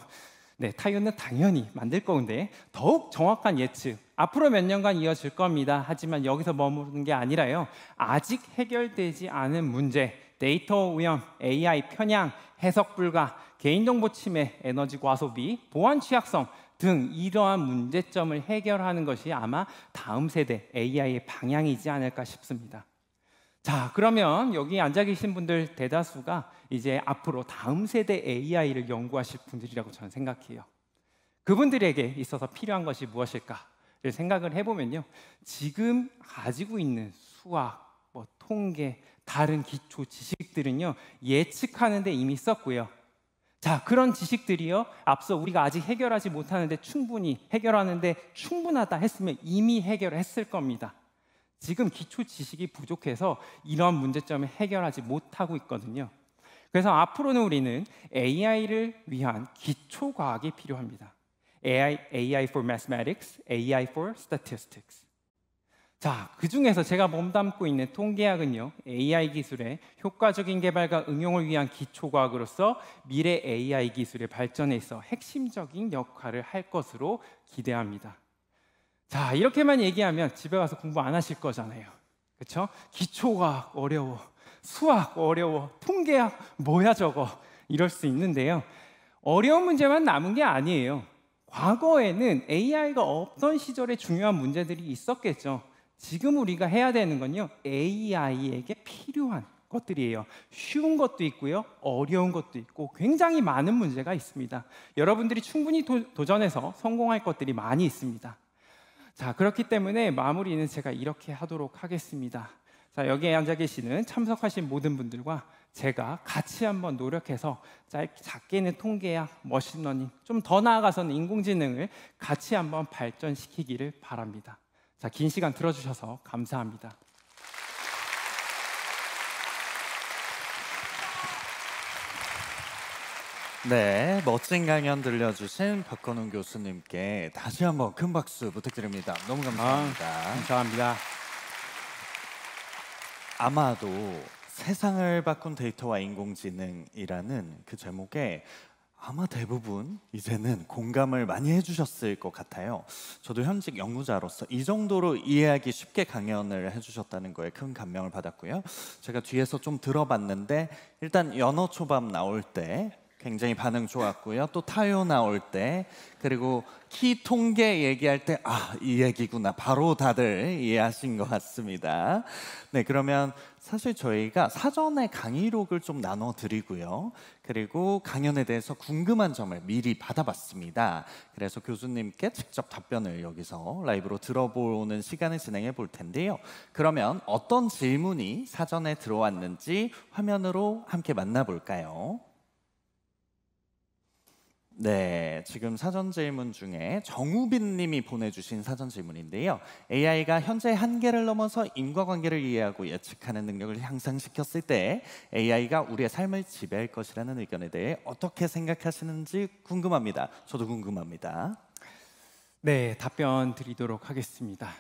네, 타요는 당연히 만들 건데 더욱 정확한 예측. 앞으로 몇 년간 이어질 겁니다. 하지만 여기서 머무르는 게 아니라요. 아직 해결되지 않은 문제, 데이터 오염, AI 편향, 해석 불가, 개인정보 침해, 에너지 과소비, 보안 취약성 등 이러한 문제점을 해결하는 것이 아마 다음 세대 AI의 방향이지 않을까 싶습니다. 자, 그러면 여기 앉아 계신 분들 대다수가 이제 앞으로 다음 세대 AI를 연구하실 분들이라고 저는 생각해요. 그분들에게 있어서 필요한 것이 무엇일까를 생각을 해보면요. 지금 가지고 있는 수학, 뭐 통계, 다른 기초 지식들은요. 예측하는데 이미 썼고요. 자, 그런 지식들이요. 앞서 우리가 아직 해결하지 못하는데 충분히 해결하는데 충분하다 했으면 이미 해결했을 겁니다. 지금 기초 지식이 부족해서 이러한 문제점을 해결하지 못하고 있거든요. 그래서 앞으로는 우리는 AI를 위한 기초 과학이 필요합니다. AI, AI for Mathematics, AI for Statistics. 자, 그 중에서 제가 몸담고 있는 통계학은요, AI 기술의 효과적인 개발과 응용을 위한 기초과학으로서 미래 AI 기술의 발전에 있어 핵심적인 역할을 할 것으로 기대합니다. 자, 이렇게만 얘기하면 집에 가서 공부 안 하실 거잖아요. 그렇죠? 기초과학 어려워. 수학 어려워. 통계학 뭐야 저거. 이럴 수 있는데요. 어려운 문제만 남은 게 아니에요. 과거에는 AI가 없던 시절에 중요한 문제들이 있었겠죠. 지금 우리가 해야 되는 건요. AI에게 필요한 것들이에요. 쉬운 것도 있고요. 어려운 것도 있고 굉장히 많은 문제가 있습니다. 여러분들이 충분히 도, 도전해서 성공할 것들이 많이 있습니다. 자, 그렇기 때문에 마무리는 제가 이렇게 하도록 하겠습니다. 자, 여기에 앉아 계시는 참석하신 모든 분들과 제가 같이 한번 노력해서 짧, 작게는 통계야 머신러닝, 좀 더 나아가서는 인공지능을 같이 한번 발전시키기를 바랍니다. 자, 긴 시간 들어주셔서 감사합니다. 네, 멋진 강연 들려주신 박건웅 교수님께 다시 한번 큰 박수 부탁드립니다. 너무 감사합니다. 아, 감사합니다. 아마도 세상을 바꾼 데이터와 인공지능이라는 그 제목에 아마 대부분 이제는 공감을 많이 해주셨을 것 같아요. 저도 현직 연구자로서 이 정도로 이해하기 쉽게 강연을 해주셨다는 거에 큰 감명을 받았고요. 제가 뒤에서 좀 들어봤는데 일단 연어 초밥 나올 때 굉장히 반응 좋았고요. 또 타요 나올 때 그리고 키 통계 얘기할 때 아 이 얘기구나 바로 다들 이해하신 것 같습니다. 네 그러면 사실 저희가 사전에 강의록을 좀 나눠드리고요. 그리고 강연에 대해서 궁금한 점을 미리 받아봤습니다. 그래서 교수님께 직접 답변을 여기서 라이브로 들어보는 시간을 진행해 볼 텐데요. 그러면 어떤 질문이 사전에 들어왔는지 화면으로 함께 만나볼까요? 네, 지금 사전 질문 중에 정우빈 님이 보내주신 사전 질문인데요. AI가 현재 한계를 넘어서 인과관계를 이해하고 예측하는 능력을 향상시켰을 때 AI가 우리의 삶을 지배할 것이라는 의견에 대해 어떻게 생각하시는지 궁금합니다. 저도 궁금합니다. 네, 답변 드리도록 하겠습니다.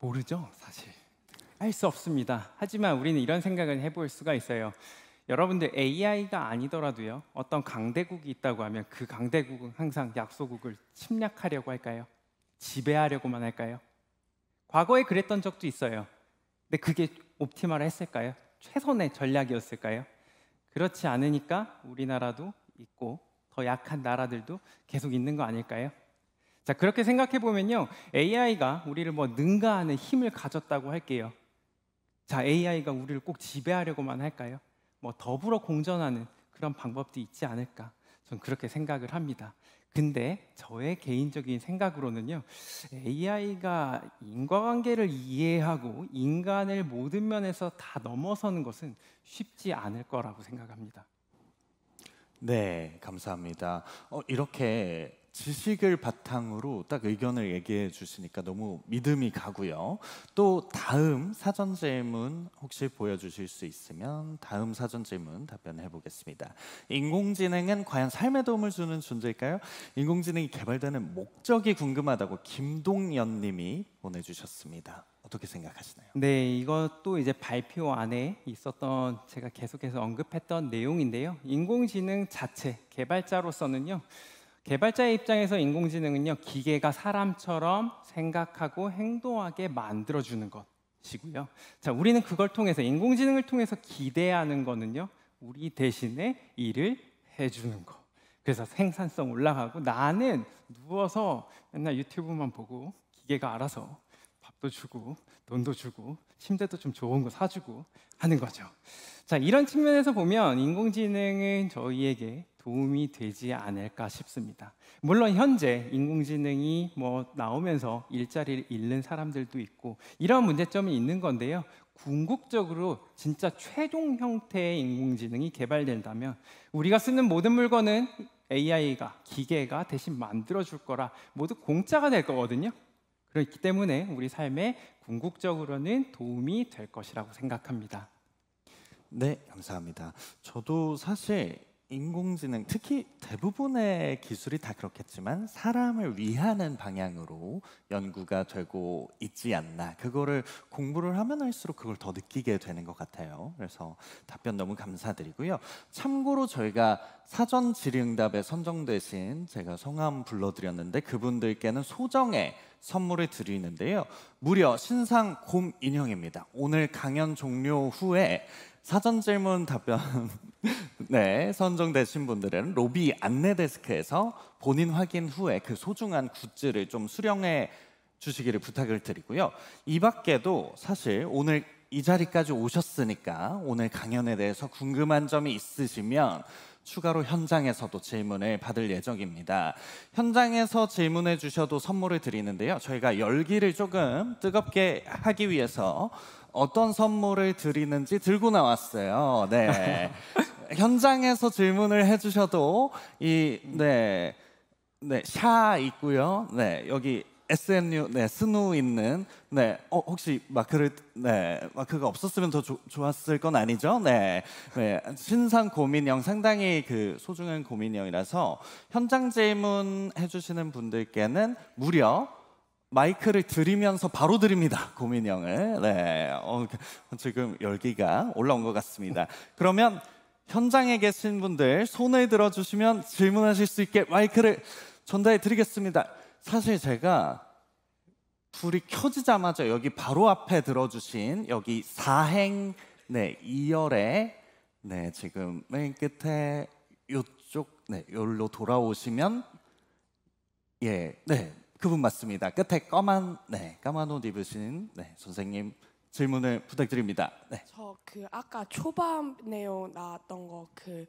모르죠, 사실. 알 수 없습니다. 하지만 우리는 이런 생각을 해볼 수가 있어요. 여러분들 AI가 아니더라도요. 어떤 강대국이 있다고 하면 그 강대국은 항상 약소국을 침략하려고 할까요? 지배하려고만 할까요? 과거에 그랬던 적도 있어요. 근데 그게 옵티마를 했을까요? 최선의 전략이었을까요? 그렇지 않으니까 우리나라도 있고 더 약한 나라들도 계속 있는 거 아닐까요? 자, 그렇게 생각해 보면요. AI가 우리를 뭐 능가하는 힘을 가졌다고 할게요. 자, AI가 우리를 꼭 지배하려고만 할까요? 뭐 더불어 공존하는 그런 방법도 있지 않을까 전 그렇게 생각을 합니다. 근데 저의 개인적인 생각으로는요, AI가 인과관계를 이해하고 인간을 모든 면에서 다 넘어서는 것은 쉽지 않을 거라고 생각합니다. 네, 감사합니다. 어, 이렇게 지식을 바탕으로 딱 의견을 얘기해 주시니까 너무 믿음이 가고요. 또 다음 사전 질문 혹시 보여주실 수 있으면 다음 사전 질문 답변해 보겠습니다. 인공지능은 과연 삶에 도움을 주는 존재일까요? 인공지능이 개발되는 목적이 궁금하다고 김동연님이 보내주셨습니다. 어떻게 생각하시나요? 네, 이것도 이제 발표 안에 있었던 제가 계속해서 언급했던 내용인데요. 인공지능 자체 개발자로서는요. 개발자의 입장에서 인공지능은요 기계가 사람처럼 생각하고 행동하게 만들어주는 것이고요. 자 우리는 그걸 통해서 인공지능을 통해서 기대하는 거는요 우리 대신에 일을 해주는 거. 그래서 생산성 올라가고 나는 누워서 맨날 유튜브만 보고 기계가 알아서 밥도 주고 돈도 주고 침대도 좀 좋은 거 사주고 하는 거죠. 자, 이런 측면에서 보면 인공지능은 저희에게 도움이 되지 않을까 싶습니다. 물론 현재 인공지능이 뭐 나오면서 일자리를 잃는 사람들도 있고 이런 문제점이 있는 건데요. 궁극적으로 진짜 최종 형태의 인공지능이 개발된다면 우리가 쓰는 모든 물건은 AI가 기계가 대신 만들어 줄 거라 모두 공짜가 될 거거든요. 그렇기 때문에 우리 삶에 궁극적으로는 도움이 될 것이라고 생각합니다. 네, 감사합니다. 저도 사실 인공지능 특히 대부분의 기술이 다 그렇겠지만 사람을 위하는 방향으로 연구가 되고 있지 않나 그거를 공부를 하면 할수록 그걸 더 느끼게 되는 것 같아요 그래서 답변 너무 감사드리고요 참고로 저희가 사전 질의응답에 선정되신 제가 성함 불러드렸는데 그분들께는 소정의 선물을 드리는데요 무려 신상 곰 인형입니다 오늘 강연 종료 후에 사전 질문 답변 네, 선정되신 분들은 로비 안내 데스크에서 본인 확인 후에 그 소중한 굿즈를 좀 수령해 주시기를 부탁을 드리고요. 이 밖에도 사실 오늘 이 자리까지 오셨으니까 오늘 강연에 대해서 궁금한 점이 있으시면 추가로 현장에서도 질문을 받을 예정입니다. 현장에서 질문해 주셔도 선물을 드리는데요. 저희가 열기를 조금 뜨겁게 하기 위해서 어떤 선물을 드리는지 들고 나왔어요. 네. 현장에서 질문을 해주셔도 이네네 네, 샤 있고요. 네 여기 SNU 네 스누 있는 네 어, 혹시 마크를 네 마크가 없었으면 더 조, 좋았을 건 아니죠 네네 네, 신상 고민형 상당히 그 소중한 고민형이라서 현장 질문 해주시는 분들께는 무려 마이크를 드리면서 바로 드립니다 고민형을 네 어, 그 지금 열기가 올라온 것 같습니다 그러면 현장에 계신 분들 손을 들어주시면 질문하실 수 있게 마이크를 전달해 드리겠습니다. 사실 제가 불이 켜지자마자 여기 바로 앞에 들어주신 여기 사행 네 2열에 네 지금 맨 끝에 요쪽 네 열로 돌아오시면 예네 그분 맞습니다. 끝에 까만 네 까만 옷 입으신 네 선생님 질문을 부탁드립니다. 네. 저그 아까 초반에 나왔던 거 그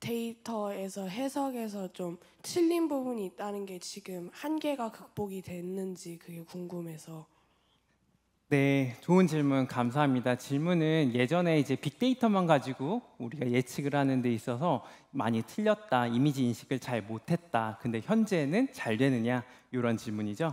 데이터에서 해석에서 좀 틀린 부분이 있다는 게 지금 한계가 극복이 됐는지 그게 궁금해서 네, 좋은 질문 감사합니다. 질문은 예전에 이제 빅데이터만 가지고 우리가 예측을 하는 데 있어서 많이 틀렸다, 이미지 인식을 잘 못했다, 근데 현재는 잘 되느냐 이런 질문이죠.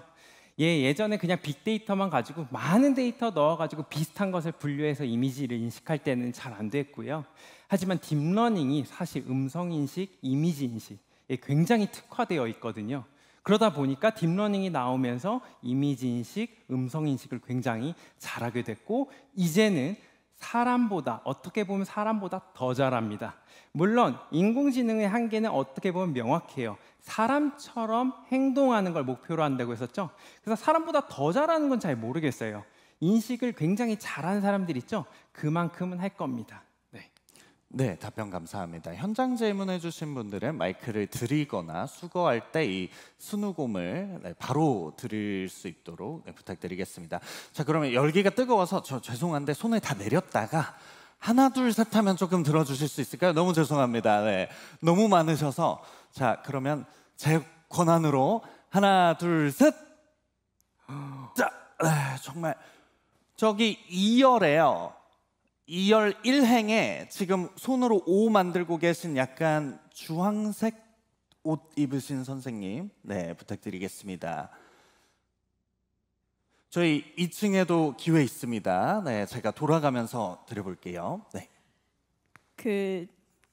예, 예전에 그냥 빅데이터만 가지고 많은 데이터 넣어가지고 비슷한 것을 분류해서 이미지를 인식할 때는 잘 안 됐고요. 하지만 딥러닝이 사실 음성 인식, 이미지 인식에 굉장히 특화되어 있거든요. 그러다 보니까 딥러닝이 나오면서 이미지 인식, 음성 인식을 굉장히 잘하게 됐고 이제는 사람보다 어떻게 보면 사람보다 더 잘합니다. 물론 인공지능의 한계는 어떻게 보면 명확해요. 사람처럼 행동하는 걸 목표로 한다고 했었죠. 그래서 사람보다 더 잘하는 건 잘 모르겠어요. 인식을 굉장히 잘하는 사람들 있죠. 그만큼은 할 겁니다. 네, 답변 감사합니다. 현장 질문해 주신 분들은 마이크를 드리거나 수거할 때이 수누곰을 네, 바로 드릴 수 있도록 네, 부탁드리겠습니다. 자, 그러면 열기가 뜨거워서 저 죄송한데 손을 다 내렸다가 하나 둘 셋 하면 조금 들어 주실 수 있을까요? 너무 죄송합니다. 네. 너무 많으셔서 자, 그러면 제 권한으로 하나 둘 셋. 자, 네, 정말 저기 2열에요. 2열 1행에 지금 손으로 오 만들고 계신 약간 주황색 옷 입으신 선생님 네 부탁드리겠습니다. 저희 2층에도 기회 있습니다. 네, 제가 돌아가면서 드려볼게요. 네. 그,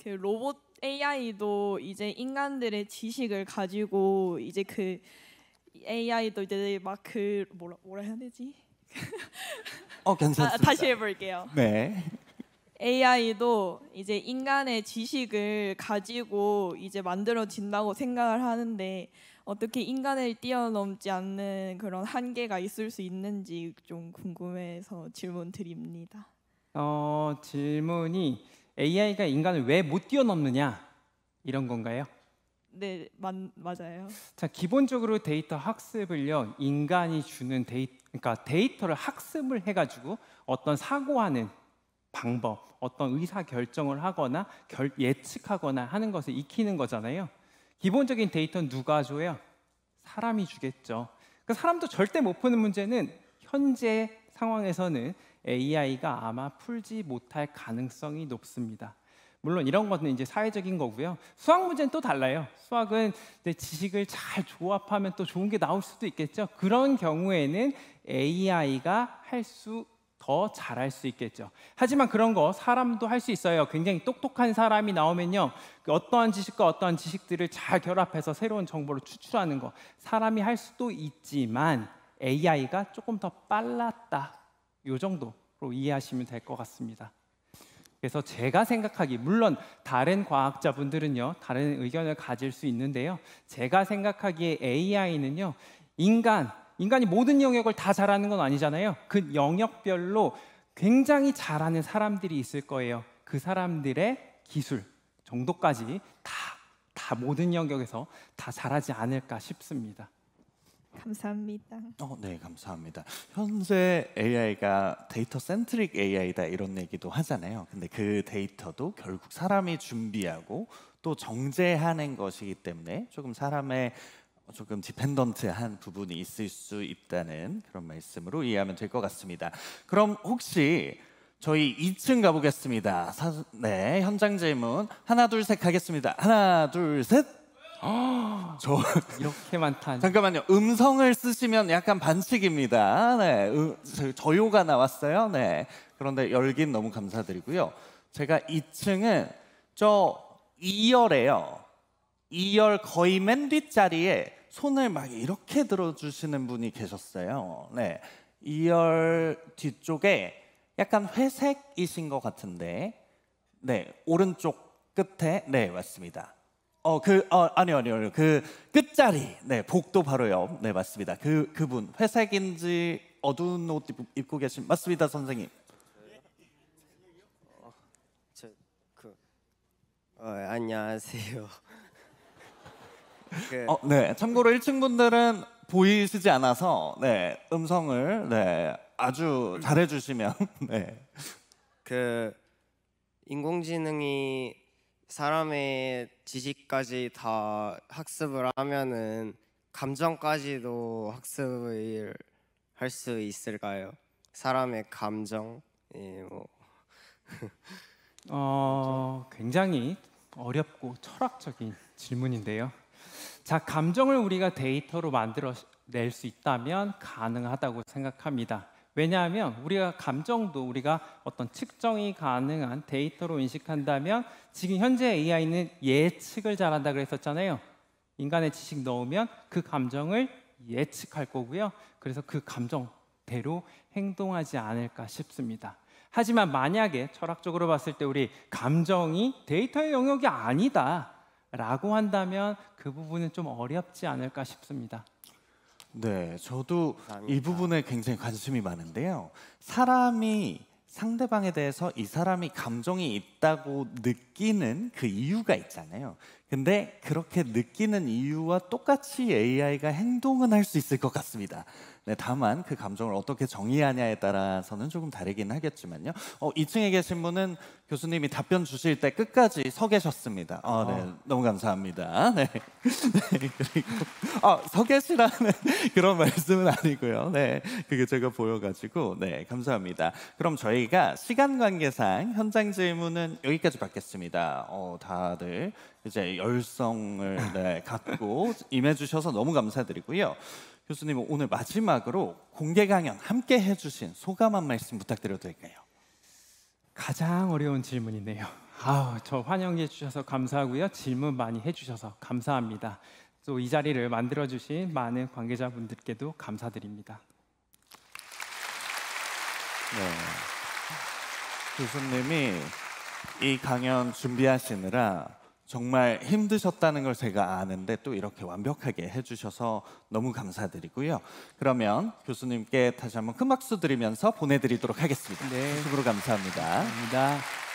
그 로봇 AI도 이제 인간들의 지식을 가지고 이제 그 AI도 이제 막 그 뭐라 뭐라 해야 되지? 어, 괜찮습니다. 아, 다시 해볼게요. 네. AI도 이제 인간의 지식을 가지고 이제 만들어진다고 생각을 하는데 어떻게 인간을 뛰어넘지 않는 그런 한계가 있을 수 있는지 좀 궁금해서 질문 드립니다. 어, 질문이 AI가 인간을 왜 못 뛰어넘느냐 이런 건가요? 네, 맞, 맞아요. 자, 기본적으로 데이터 학습을요. 인간이 주는 데이 그러니까 데이터를 학습을 해 가지고 어떤 사고하는 방법, 어떤 의사 결정을 하거나 결, 예측하거나 하는 것을 익히는 거잖아요. 기본적인 데이터는 누가 줘요? 사람이 주겠죠. 그 사람도 절대 못 푸는 문제는 현재 상황에서는 AI가 아마 풀지 못할 가능성이 높습니다. 물론 이런 것은 이제 사회적인 거고요. 수학 문제는 또 달라요. 수학은 내 지식을 잘 조합하면 또 좋은 게 나올 수도 있겠죠. 그런 경우에는 AI가 할 수 더 잘할 수 있겠죠. 하지만 그런 거 사람도 할 수 있어요. 굉장히 똑똑한 사람이 나오면요. 그 어떠한 지식과 어떠한 지식들을 잘 결합해서 새로운 정보를 추출하는 거 사람이 할 수도 있지만 AI가 조금 더 빨랐다. 요 정도로 이해하시면 될 것 같습니다. 그래서 제가 생각하기 물론 다른 과학자분들은요 다른 의견을 가질 수 있는데요 제가 생각하기에 AI는요 인간 인간이 모든 영역을 다 잘하는 건 아니잖아요 그 영역별로 굉장히 잘하는 사람들이 있을 거예요 그 사람들의 기술 정도까지 다다 모든 영역에서 다 잘하지 않을까 싶습니다. 감사합니다. 어, 네, 감사합니다. 현재 AI가 데이터 센트릭 AI다 이런 얘기도 하잖아요. 근데 그 데이터도 결국 사람이 준비하고 또 정제하는 것이기 때문에 조금 사람의 조금 디펜던트한 부분이 있을 수 있다는 그런 말씀으로 이해하면 될 것 같습니다. 그럼 혹시 저희 2층 가보겠습니다. 사, 네, 현장 질문 하나 둘 셋 가겠습니다. 하나 둘 셋. 저 이렇게 많다. 잠깐만요. 음성을 쓰시면 약간 반칙입니다. 네, 음, 저요가 나왔어요. 네. 그런데 열긴 너무 감사드리고요. 제가 2층은 저 2열에요. 2열 거의 맨 뒷자리에 손을 막 이렇게 들어주시는 분이 계셨어요. 네. 2열 뒤쪽에 약간 회색이신 것 같은데, 네. 오른쪽 끝에, 네, 맞습니다. 어, 그, 어, 아니요, 아니요, 아니요. 그 끝자리. 네, 복도 바로 요 네, 맞습니다. 그, 그분. 회색인지 어두운 옷 입고 계신, 맞습니다, 선생님. 어, 저, 그, 어, 안녕하세요. 그, 어, 네, 참고로 1층 분들은 보이시지 않아서, 네, 음성을, 네, 아주 잘해주시면, 네. 그, 인공지능이 사람의 지식까지 다 학습을 하면은 감정까지도 학습을 할 수 있을까요? 사람의 감정, 예, 뭐. 어, 굉장히 어렵고 철학적인 질문인데요. 자, 감정을 우리가 데이터로 만들어 낼수 있다면 가능하다고 생각합니다. 왜냐하면 우리가 감정도 우리가 어떤 측정이 가능한 데이터로 인식한다면 지금 현재 AI는 예측을 잘한다 그랬었잖아요. 인간의 지식 넣으면 그 감정을 예측할 거고요. 그래서 그 감정대로 행동하지 않을까 싶습니다. 하지만 만약에 철학적으로 봤을 때 우리 감정이 데이터의 영역이 아니다 라고 한다면 그 부분은 좀 어렵지 않을까 싶습니다. 네, 저도 감사합니다. 이 부분에 굉장히 관심이 많은데요. 사람이 상대방에 대해서 이 사람이 감정이 있다고 느끼는 그 이유가 있잖아요. 근데 그렇게 느끼는 이유와 똑같이 AI가 행동은 할 수 있을 것 같습니다. 네, 다만 그 감정을 어떻게 정의하냐에 따라서는 조금 다르긴 하겠지만요. 어, 2층에 계신 분은 교수님이 답변 주실 때 끝까지 서 계셨습니다. 어, 네, 어. 너무 감사합니다. 네. 네 그리고 어, 서 계시라는 그런 말씀은 아니고요. 네, 그게 제가 보여가지고 네, 감사합니다. 그럼 저희가 시간 관계상 현장 질문은 여기까지 받겠습니다. 어, 다들 이제 열성을 네, 갖고 임해주셔서 너무 감사드리고요. 교수님 오늘 마지막으로 공개 강연 함께 해주신 소감 한 말씀 부탁드려도 될까요? 가장 어려운 질문이네요. 아우 저 환영해 주셔서 감사하고요. 질문 많이 해주셔서 감사합니다. 또 이 자리를 만들어 주신 많은 관계자분들께도 감사드립니다. 네. 교수님이 이 강연 준비하시느라 정말 힘드셨다는 걸 제가 아는데 또 이렇게 완벽하게 해주셔서 너무 감사드리고요. 그러면 교수님께 다시 한번 큰 박수 드리면서 보내드리도록 하겠습니다. 네. 수으로 감사합니다. 감사합니다.